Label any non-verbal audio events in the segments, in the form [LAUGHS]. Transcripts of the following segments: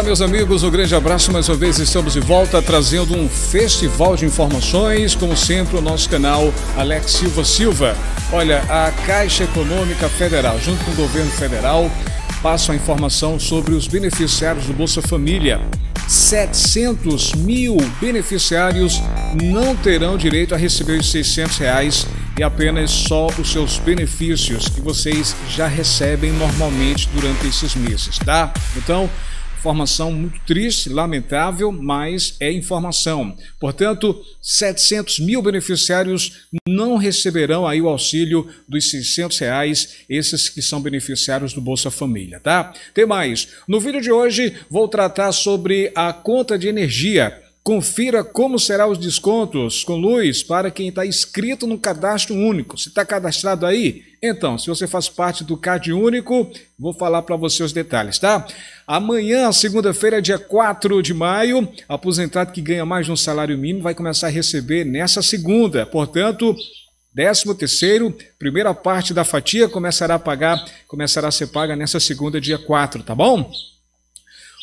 Olá, meus amigos, um grande abraço. Mais uma vez estamos de volta trazendo um festival de informações, como sempre, o nosso canal Alex Silva Silva. Olha, a Caixa Econômica Federal, junto com o governo federal, passa a informação sobre os beneficiários do Bolsa Família. 700 mil beneficiários não terão direito a receber os 600 reais e apenas só os seus benefícios que vocês já recebem normalmente durante esses meses, tá? Então, Informação muito triste, lamentável, mas é informação. Portanto, 700 mil beneficiários não receberão aí o auxílio dos 600 reais, esses que são beneficiários do Bolsa Família, tá? Tem mais. No vídeo de hoje, vou tratar sobre a conta de energia Confira como serão os descontos com luz para quem está inscrito no cadastro único. Se está cadastrado aí, então, se você faz parte do CAD único, vou falar para você os detalhes, tá? Amanhã, segunda-feira, dia 4 de maio, aposentado que ganha mais de um salário mínimo vai começar a receber nessa segunda. Portanto, Décimo terceiro, primeira parte da fatia começará a pagar, começará a ser paga nessa segunda, dia 4, tá bom?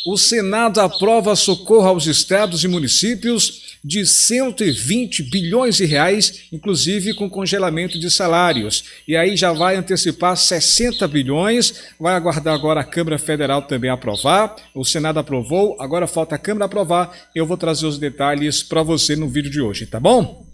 o Senado aprova socorro aos estados e municípios de 120 bilhões de reais, inclusive com congelamento de salários. E aí já vai antecipar 60 bilhões, vai aguardar agora a Câmara Federal também aprovar. O Senado aprovou, agora falta a Câmara aprovar. Eu vou trazer os detalhes para você no vídeo de hoje, tá bom?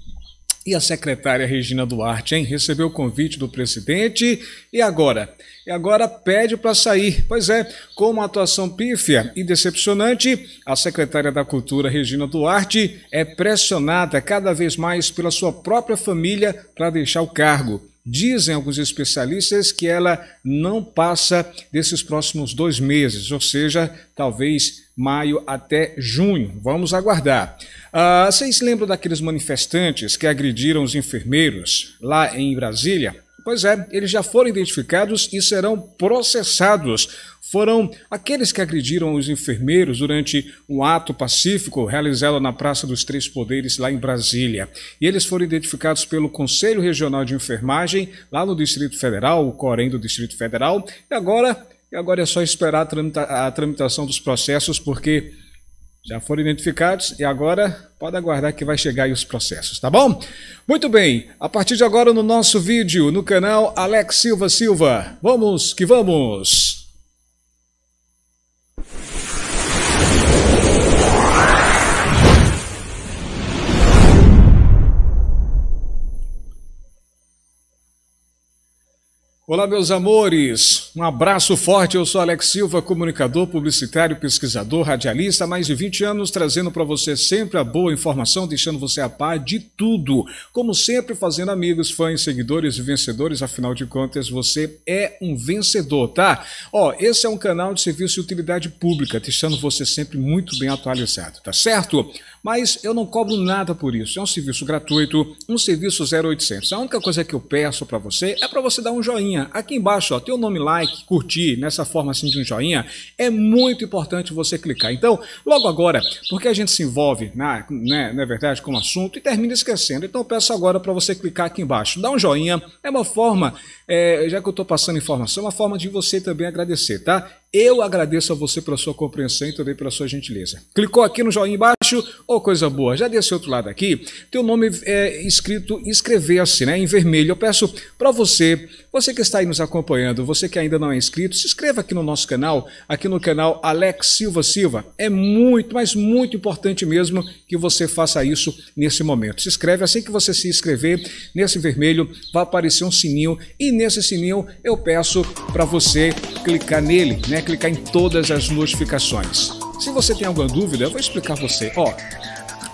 E a secretária Regina Duarte, hein? Recebeu o convite do presidente e agora? E agora pede para sair. Pois é, com uma atuação pífia e decepcionante, a secretária da Cultura, Regina Duarte, é pressionada cada vez mais pela sua própria família para deixar o cargo. Dizem alguns especialistas que ela não passa desses próximos dois meses, ou seja, talvez maio até junho. Vamos aguardar. Ah, vocês lembram daqueles manifestantes que agrediram os enfermeiros lá em Brasília? Pois é, eles já foram identificados e serão processados. Foram aqueles que agrediram os enfermeiros durante um ato pacífico realizado na Praça dos Três Poderes, lá em Brasília. E eles foram identificados pelo Conselho Regional de Enfermagem, lá no Distrito Federal, o Corém do Distrito Federal. E agora, e agora é só esperar a, tramita a tramitação dos processos, porque já foram identificados e agora pode aguardar que vai chegar aí os processos, tá bom? Muito bem, a partir de agora no nosso vídeo, no canal Alex Silva Silva. Vamos que vamos! Olá, meus amores. Um abraço forte. Eu sou Alex Silva, comunicador, publicitário, pesquisador, radialista, há mais de 20 anos, trazendo para você sempre a boa informação, deixando você a par de tudo. Como sempre, fazendo amigos, fãs, seguidores e vencedores. Afinal de contas, você é um vencedor, tá? Ó, esse é um canal de serviço de utilidade pública, deixando você sempre muito bem atualizado, tá certo? Mas eu não cobro nada por isso. É um serviço gratuito, um serviço 0800. A única coisa que eu peço para você é para você dar um joinha joinha. Aqui embaixo ó, tem o nome like, curtir, nessa forma assim de um joinha. É muito importante você clicar. Então, logo agora, porque a gente se envolve, na, né, na né, é verdade, com o assunto e termina esquecendo. Então, peço agora para você clicar aqui embaixo. Dá um joinha. É uma forma, é, já que eu estou passando informação, é uma forma de você também agradecer, tá? Eu agradeço a você pela sua compreensão e também pela sua gentileza. Clicou aqui no joinha embaixo? baixo, ou oh, coisa boa. Já desse outro lado aqui, teu nome é escrito, inscrever-se, né, em vermelho. Eu peço para você, você que está aí nos acompanhando, você que ainda não é inscrito, se inscreva aqui no nosso canal, aqui no canal Alex Silva Silva. É muito, mas muito importante mesmo que você faça isso nesse momento. Se inscreve, assim que você se inscrever, nesse vermelho vai aparecer um sininho e nesse sininho eu peço para você clicar nele, né, clicar em todas as notificações. Se você tem alguma dúvida, eu vou explicar você. Ó,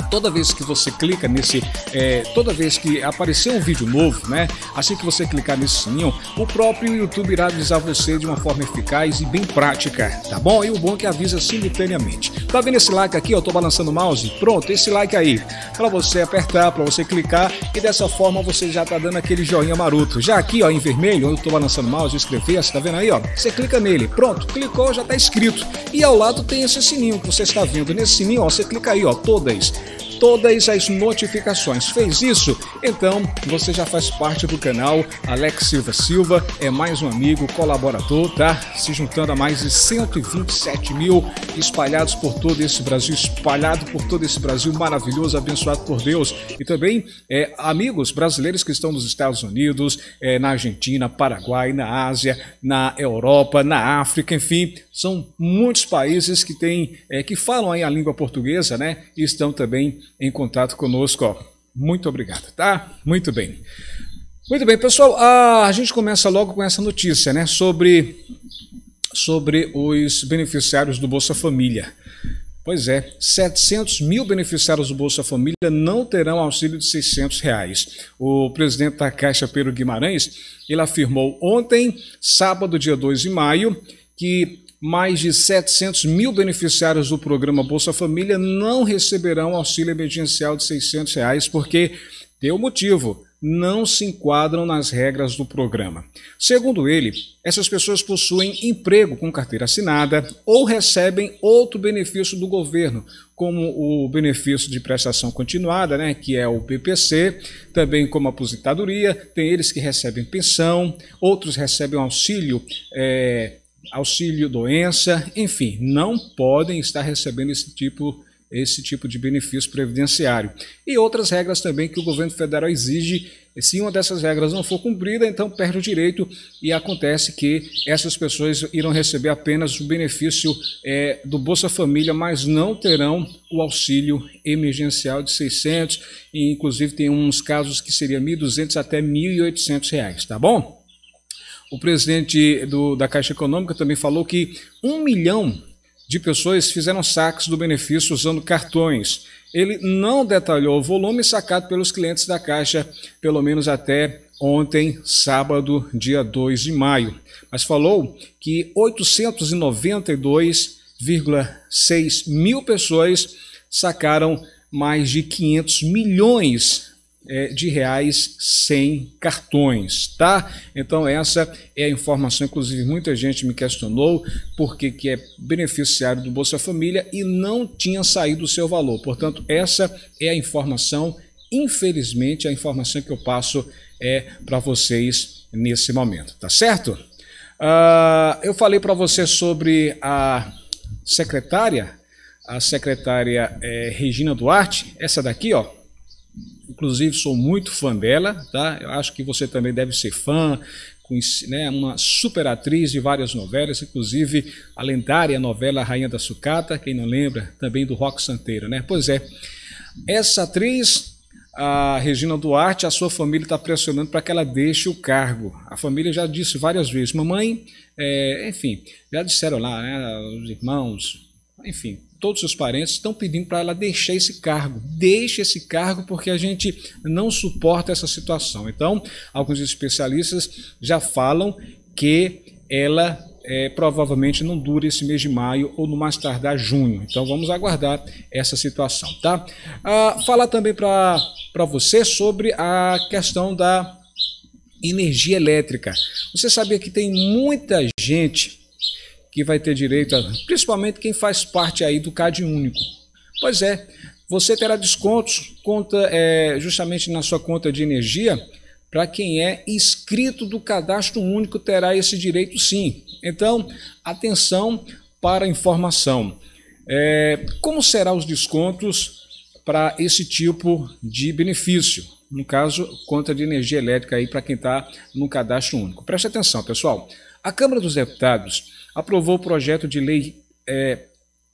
toda vez que você clica nesse, é, toda vez que aparecer um vídeo novo, né? Assim que você clicar nesse sininho, o próprio YouTube irá avisar você de uma forma eficaz e bem prática, tá bom? E o bom é que avisa simultaneamente. Tá vendo esse like aqui? Eu tô balançando o mouse. Pronto, esse like aí, para você apertar, para você clicar e dessa forma você já tá dando aquele joinha maroto. Já aqui, ó, em vermelho, onde eu tô balançando o mouse, inscrever, você tá vendo aí, ó? Você clica nele. Pronto, clicou, já tá inscrito. E ao lado tem esse sininho que você está vendo. Nesse sininho, ó, você clica aí, ó, todas todas as notificações. Fez isso? Então você já faz parte do canal. Alex Silva Silva é mais um amigo, colaborador, tá? Se juntando a mais de 127 mil espalhados por todo esse Brasil, espalhado por todo esse Brasil maravilhoso, abençoado por Deus. E também é, amigos brasileiros que estão nos Estados Unidos, é, na Argentina, Paraguai, na Ásia, na Europa, na África, enfim, são muitos países que têm, é, que falam aí a língua portuguesa, né? E estão também em contato conosco. Ó. Muito obrigado, tá? Muito bem. Muito bem, pessoal, a gente começa logo com essa notícia, né, sobre, sobre os beneficiários do Bolsa Família. Pois é, 700 mil beneficiários do Bolsa Família não terão auxílio de 600 reais. O presidente da Caixa, Pedro Guimarães, ele afirmou ontem, sábado, dia 2 de maio, que mais de 700 mil beneficiários do programa Bolsa Família não receberão auxílio emergencial de 600 reais porque deu motivo, não se enquadram nas regras do programa. Segundo ele, essas pessoas possuem emprego com carteira assinada ou recebem outro benefício do governo, como o benefício de prestação continuada, né, que é o PPC, também como aposentadoria, tem eles que recebem pensão, outros recebem auxílio é, auxílio doença, enfim, não podem estar recebendo esse tipo esse tipo de benefício previdenciário. E outras regras também que o governo federal exige, se uma dessas regras não for cumprida, então perde o direito e acontece que essas pessoas irão receber apenas o benefício é, do Bolsa Família, mas não terão o auxílio emergencial de 600 e inclusive tem uns casos que seria 1.200 até 1.800 reais, tá bom? O presidente do, da Caixa Econômica também falou que um milhão de pessoas fizeram saques do benefício usando cartões. Ele não detalhou o volume sacado pelos clientes da Caixa, pelo menos até ontem, sábado, dia 2 de maio. Mas falou que 892,6 mil pessoas sacaram mais de 500 milhões é, de reais sem cartões, tá? Então essa é a informação, inclusive muita gente me questionou porque que é beneficiário do Bolsa Família e não tinha saído o seu valor. Portanto, essa é a informação, infelizmente, a informação que eu passo é para vocês nesse momento, tá certo? Uh, eu falei para você sobre a secretária, a secretária é, Regina Duarte, essa daqui, ó inclusive sou muito fã dela, tá? Eu acho que você também deve ser fã, né, uma super atriz de várias novelas, inclusive a lendária novela Rainha da Sucata, quem não lembra, também do Rock Santeiro, né? Pois é, essa atriz, a Regina Duarte, a sua família está pressionando para que ela deixe o cargo. A família já disse várias vezes, mamãe, é, enfim, já disseram lá, né, os irmãos, enfim, todos os seus parentes estão pedindo para ela deixar esse cargo. Deixe esse cargo porque a gente não suporta essa situação. Então, alguns especialistas já falam que ela é, provavelmente não dura esse mês de maio ou no mais tardar junho. Então vamos aguardar essa situação, tá? Ah, falar também para você sobre a questão da energia elétrica. Você sabia que tem muita gente que vai ter direito, a, principalmente quem faz parte aí do CAD único. Pois é, você terá descontos conta, é, justamente na sua conta de energia. Para quem é inscrito do cadastro único, terá esse direito sim. Então, atenção para a informação. É, como serão os descontos para esse tipo de benefício? No caso, conta de energia elétrica aí para quem está no cadastro único. Preste atenção, pessoal. A Câmara dos Deputados aprovou o projeto de lei é,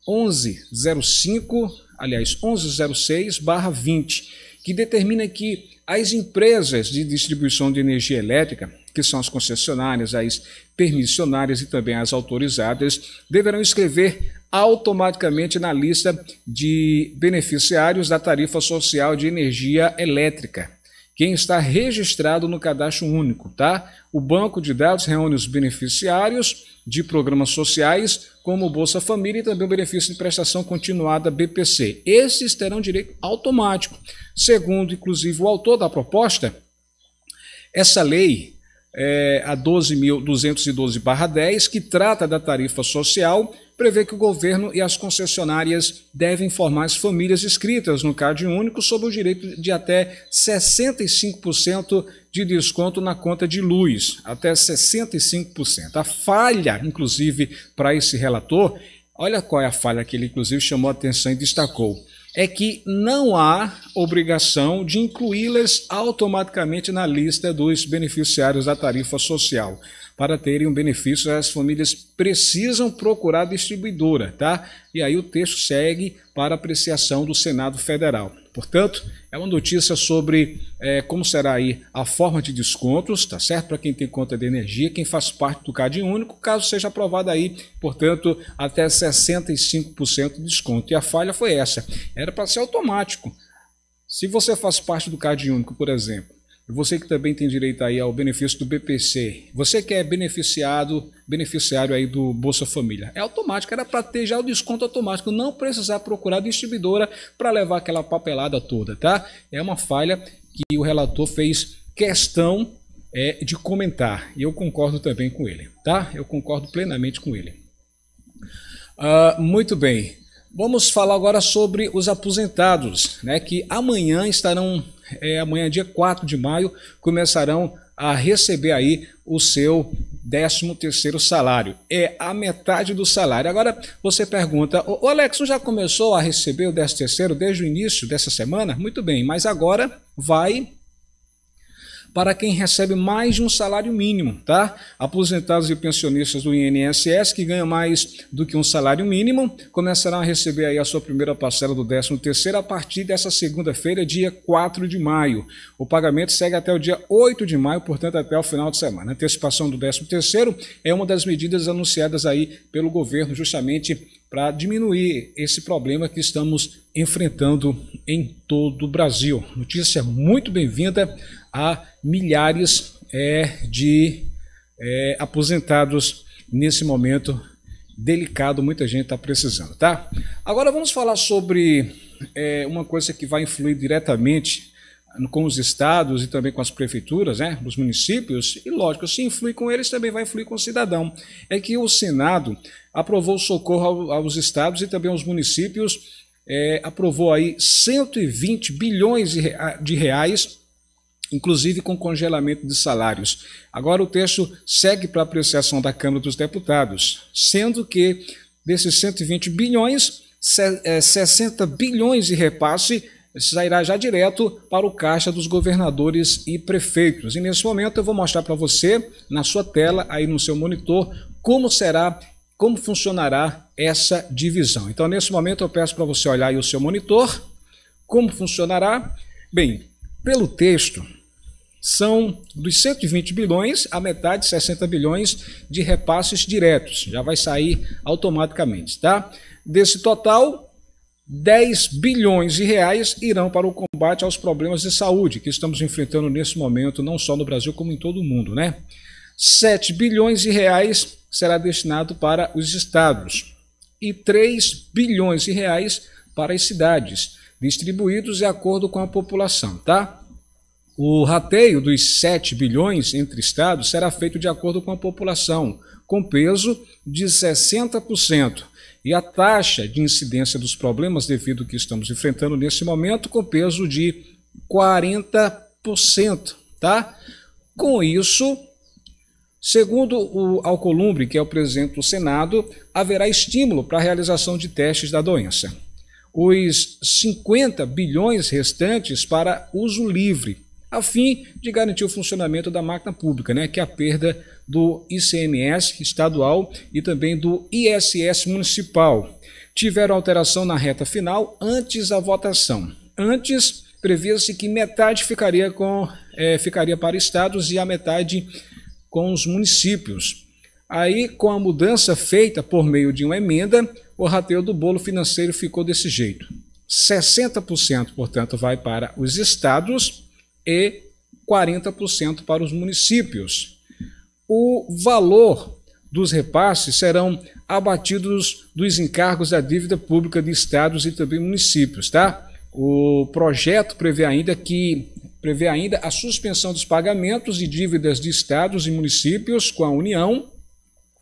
1105, aliás, 1106-20, que determina que as empresas de distribuição de energia elétrica, que são as concessionárias, as permissionárias e também as autorizadas, deverão escrever automaticamente na lista de beneficiários da tarifa social de energia elétrica quem está registrado no cadastro único, tá? O banco de dados reúne os beneficiários de programas sociais, como o Bolsa Família e também o benefício de prestação continuada BPC. Esses terão direito automático. Segundo, inclusive, o autor da proposta, essa lei é, a 12.212-10, que trata da tarifa social, prevê que o governo e as concessionárias devem informar as famílias inscritas no CAD único sobre o direito de até 65% de desconto na conta de luz, até 65%. A falha, inclusive, para esse relator, olha qual é a falha que ele inclusive chamou a atenção e destacou é que não há obrigação de incluí-las automaticamente na lista dos beneficiários da tarifa social. Para terem um benefício, as famílias precisam procurar a distribuidora, tá? E aí o texto segue para apreciação do Senado Federal. Portanto, é uma notícia sobre é, como será aí a forma de descontos, tá certo? Para quem tem conta de energia, quem faz parte do CAD único, caso seja aprovado aí, portanto, até 65% de desconto. E a falha foi essa. Era para ser automático. Se você faz parte do CAD único, por exemplo, você que também tem direito aí ao benefício do BPC. Você que é beneficiado, beneficiário aí do Bolsa Família. É automático, era para ter já o desconto automático, não precisar procurar distribuidora para levar aquela papelada toda, tá? É uma falha que o relator fez questão é, de comentar. E eu concordo também com ele, tá? Eu concordo plenamente com ele. Uh, muito bem. Vamos falar agora sobre os aposentados, né? Que amanhã estarão é, amanhã, dia 4 de maio, começarão a receber aí o seu 13 terceiro salário. É a metade do salário. Agora você pergunta, o Alex, já começou a receber o 13 terceiro desde o início dessa semana? Muito bem, mas agora vai para quem recebe mais de um salário mínimo, tá? Aposentados e pensionistas do INSS que ganham mais do que um salário mínimo começarão a receber aí a sua primeira parcela do 13º a partir dessa segunda-feira, dia 4 de maio. O pagamento segue até o dia 8 de maio, portanto até o final de semana. A antecipação do 13º é uma das medidas anunciadas aí pelo governo justamente para diminuir esse problema que estamos enfrentando em todo o Brasil. Notícia muito bem-vinda a milhares é, de é, aposentados nesse momento delicado, muita gente está precisando, tá? Agora vamos falar sobre é, uma coisa que vai influir diretamente com os estados e também com as prefeituras, né, os municípios, e lógico, se influi com eles, também vai influir com o cidadão. É que o Senado aprovou socorro aos estados e também aos municípios, é, aprovou aí 120 bilhões de reais, inclusive com congelamento de salários. Agora o texto segue para apreciação da Câmara dos Deputados, sendo que desses 120 bilhões, 60 é, bilhões de repasse sairá já direto para o caixa dos governadores e prefeitos. E nesse momento eu vou mostrar para você, na sua tela, aí no seu monitor, como será, como funcionará essa divisão. Então, nesse momento eu peço para você olhar aí o seu monitor, como funcionará. Bem, pelo texto, são dos 120 bilhões, a metade, 60 bilhões de repasses diretos. Já vai sair automaticamente, tá? Desse total, 10 bilhões de reais irão para o combate aos problemas de saúde que estamos enfrentando nesse momento, não só no Brasil, como em todo o mundo, né? 7 bilhões de reais será destinado para os estados e 3 bilhões de reais para as cidades, distribuídos de acordo com a população, tá? O rateio dos 7 bilhões entre estados será feito de acordo com a população, com peso de 60% e a taxa de incidência dos problemas devido vida que estamos enfrentando nesse momento com peso de 40%, tá? Com isso, segundo o Alcolumbre, que é o presidente do Senado, haverá estímulo para a realização de testes da doença. Os 50 bilhões restantes para uso livre, a fim de garantir o funcionamento da máquina pública, né, que é a perda do ICMS estadual e também do ISS municipal. Tiveram alteração na reta final antes da votação. Antes, previa-se que metade ficaria, com, é, ficaria para estados e a metade com os municípios. Aí, com a mudança feita por meio de uma emenda, o rateio do bolo financeiro ficou desse jeito. 60%, portanto, vai para os estados e 40% para os municípios o valor dos repasses serão abatidos dos encargos da dívida pública de estados e também municípios, tá? O projeto prevê ainda que prevê ainda a suspensão dos pagamentos e dívidas de estados e municípios com a União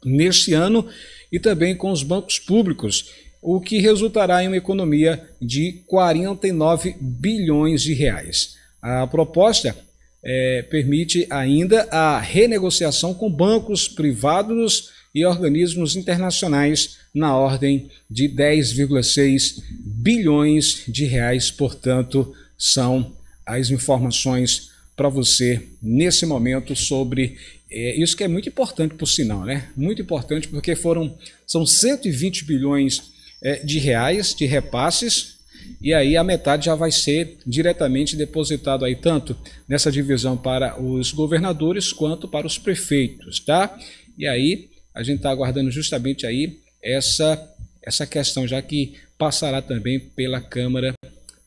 neste ano e também com os bancos públicos, o que resultará em uma economia de 49 bilhões de reais. A proposta é, permite ainda a renegociação com bancos privados e organismos internacionais na ordem de 10,6 bilhões de reais. Portanto, são as informações para você nesse momento sobre é, isso que é muito importante por sinal, né? Muito importante porque foram são 120 bilhões é, de reais de repasses e aí a metade já vai ser diretamente depositado aí tanto nessa divisão para os governadores quanto para os prefeitos, tá? E aí a gente está aguardando justamente aí essa essa questão, já que passará também pela Câmara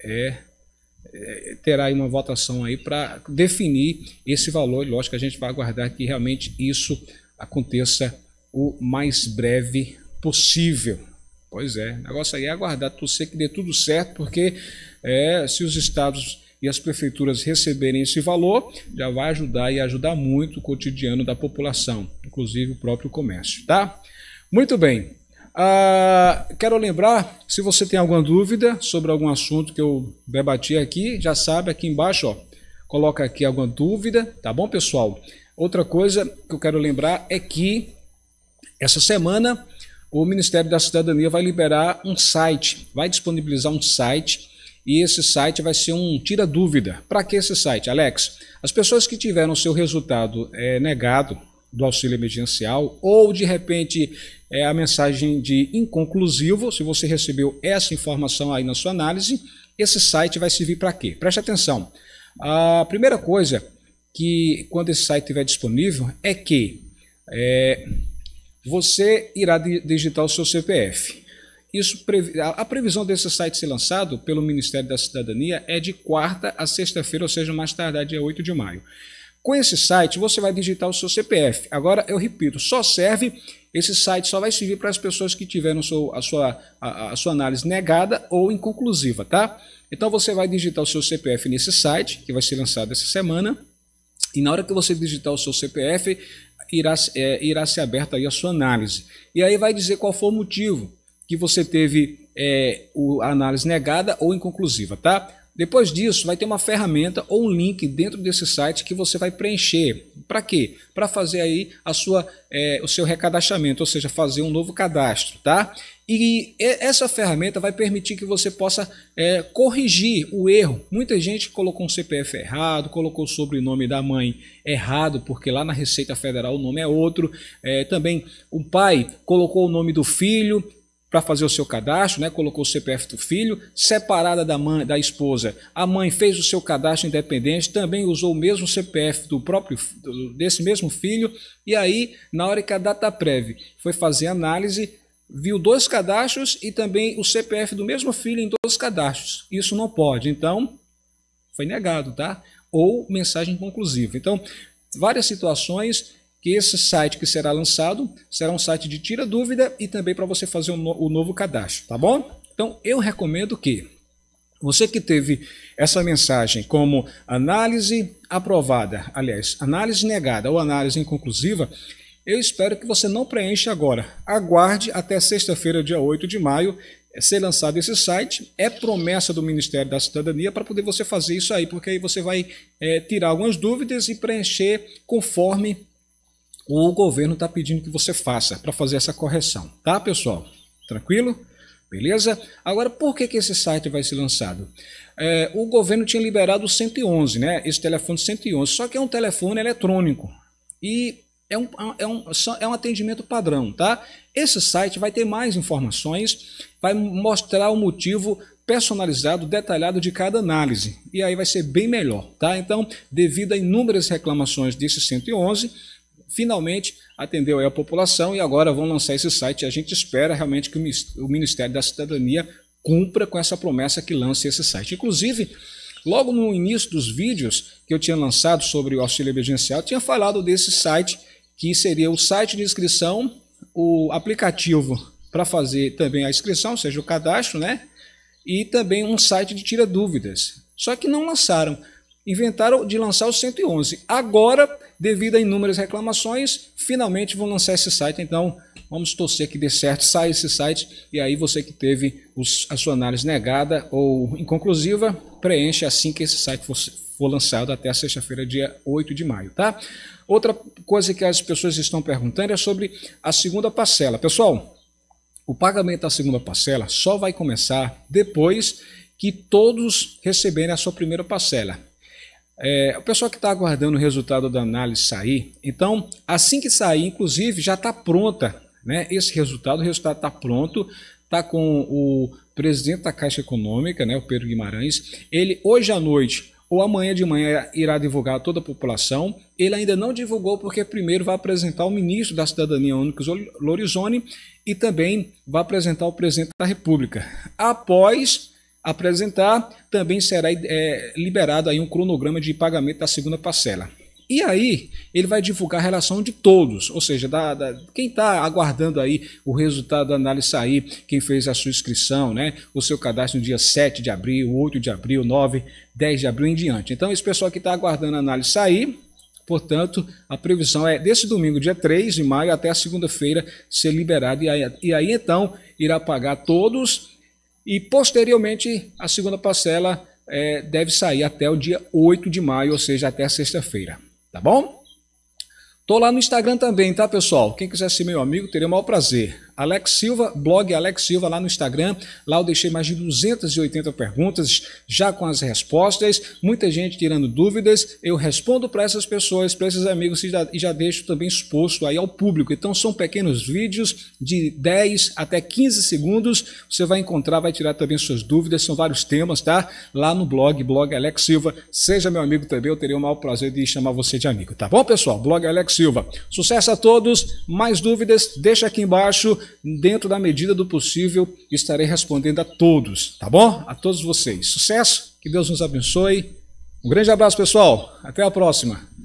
é, é, terá aí uma votação aí para definir esse valor. E lógico que a gente vai aguardar que realmente isso aconteça o mais breve possível. Pois é, o negócio aí é aguardar, torcer que dê tudo certo, porque é, se os estados e as prefeituras receberem esse valor, já vai ajudar e ajudar muito o cotidiano da população, inclusive o próprio comércio, tá? Muito bem. Ah, quero lembrar, se você tem alguma dúvida sobre algum assunto que eu debati aqui, já sabe aqui embaixo, ó, coloca aqui alguma dúvida, tá bom, pessoal? Outra coisa que eu quero lembrar é que essa semana o Ministério da Cidadania vai liberar um site, vai disponibilizar um site e esse site vai ser um tira dúvida. Para que esse site, Alex? As pessoas que tiveram seu resultado é, negado do auxílio emergencial ou de repente é, a mensagem de inconclusivo, se você recebeu essa informação aí na sua análise, esse site vai servir para quê? Preste atenção. A primeira coisa que quando esse site estiver disponível é que é, você irá digitar o seu CPF. Isso, a previsão desse site ser lançado pelo Ministério da Cidadania é de quarta a sexta-feira, ou seja, mais tardar dia 8 de maio. Com esse site, você vai digitar o seu CPF. Agora, eu repito, só serve, esse site só vai servir para as pessoas que tiveram a sua, a, a sua análise negada ou inconclusiva, tá? Então, você vai digitar o seu CPF nesse site, que vai ser lançado essa semana, e na hora que você digitar o seu CPF, irá, é, irá ser aberta aí a sua análise. E aí vai dizer qual foi o motivo que você teve é, o, a análise negada ou inconclusiva, tá? Depois disso, vai ter uma ferramenta ou um link dentro desse site que você vai preencher. Para quê? Para fazer aí a sua, é, o seu recadastramento, ou seja, fazer um novo cadastro, tá? E essa ferramenta vai permitir que você possa é, corrigir o erro. Muita gente colocou um CPF errado, colocou o sobrenome da mãe errado, porque lá na Receita Federal o nome é outro. É, também o pai colocou o nome do filho para fazer o seu cadastro, né? colocou o CPF do filho, separada da mãe, da esposa. A mãe fez o seu cadastro independente, também usou o mesmo CPF do próprio desse mesmo filho, e aí, na hora que a data prévia foi fazer análise, viu dois cadastros e também o CPF do mesmo filho em dois cadastros. Isso não pode. Então, foi negado, tá? Ou mensagem conclusiva. Então, várias situações que esse site que será lançado será um site de tira dúvida e também para você fazer o, no, o novo cadastro, tá bom? Então, eu recomendo que você que teve essa mensagem como análise aprovada, aliás, análise negada ou análise inconclusiva, eu espero que você não preencha agora. Aguarde até sexta-feira, dia 8 de maio, é ser lançado esse site. É promessa do Ministério da Cidadania para poder você fazer isso aí, porque aí você vai é, tirar algumas dúvidas e preencher conforme o governo está pedindo que você faça para fazer essa correção. Tá, pessoal? Tranquilo? Beleza? Agora, por que, que esse site vai ser lançado? É, o governo tinha liberado o 111, né? Esse telefone 111, só que é um telefone eletrônico. E é um, é, um, é, é um atendimento padrão, tá? Esse site vai ter mais informações, vai mostrar o motivo personalizado, detalhado de cada análise. E aí vai ser bem melhor, tá? Então, devido a inúmeras reclamações desse 111, finalmente atendeu a população e agora vão lançar esse site. A gente espera realmente que o Ministério da Cidadania cumpra com essa promessa que lance esse site. Inclusive, logo no início dos vídeos que eu tinha lançado sobre o auxílio emergencial, eu tinha falado desse site que seria o site de inscrição, o aplicativo para fazer também a inscrição, ou seja, o cadastro, né? E também um site de tira dúvidas. Só que não lançaram. Inventaram de lançar o 111. Agora, devido a inúmeras reclamações, finalmente vão lançar esse site. Então, vamos torcer que dê certo, [LAUGHS] saia esse site. E aí, você que teve os, a sua análise negada ou inconclusiva, preenche assim que esse site for, for lançado até sexta-feira, dia 8 de maio, tá? Outra coisa que as pessoas estão perguntando é sobre a segunda parcela. Pessoal, o pagamento da segunda parcela só vai começar depois que todos receberem a sua primeira parcela. É, o pessoal que está aguardando o resultado da análise sair, então, assim que sair, inclusive, já está pronta né, esse resultado, o resultado está pronto, está com o presidente da Caixa Econômica, né, o Pedro Guimarães. Ele, hoje à noite, ou amanhã de manhã irá divulgar a toda a população. Ele ainda não divulgou porque primeiro vai apresentar o ministro da Cidadania, Onyx Lorizone e também vai apresentar o presidente da República. Após apresentar, também será é, liberado aí um cronograma de pagamento da segunda parcela. E aí ele vai divulgar a relação de todos, ou seja, da, da quem está aguardando aí o resultado da análise sair, quem fez a sua inscrição, né, o seu cadastro no dia 7 de abril, 8 de abril, 9, 10 de abril em diante. Então esse pessoal que está aguardando a análise sair, portanto, a previsão é desse domingo, dia 3 de maio, até a segunda-feira ser liberado e aí, e aí então irá pagar todos e posteriormente a segunda parcela é, deve sair até o dia 8 de maio, ou seja, até sexta-feira. Tá bom? Tô lá no Instagram também, tá, pessoal? Quem quiser ser meu amigo, teria o maior prazer. Alex Silva, blog Alex Silva lá no Instagram. Lá eu deixei mais de 280 perguntas já com as respostas. Muita gente tirando dúvidas. Eu respondo para essas pessoas, para esses amigos e já, e já deixo também exposto aí ao público. Então são pequenos vídeos de 10 até 15 segundos. Você vai encontrar, vai tirar também suas dúvidas. São vários temas, tá? Lá no blog, blog Alex Silva. Seja meu amigo também. Eu terei o maior prazer de chamar você de amigo, tá bom, pessoal? Blog Alex Silva. Sucesso a todos. Mais dúvidas, deixa aqui embaixo dentro da medida do possível, estarei respondendo a todos, tá bom? A todos vocês. Sucesso, que Deus nos abençoe. Um grande abraço, pessoal. Até a próxima.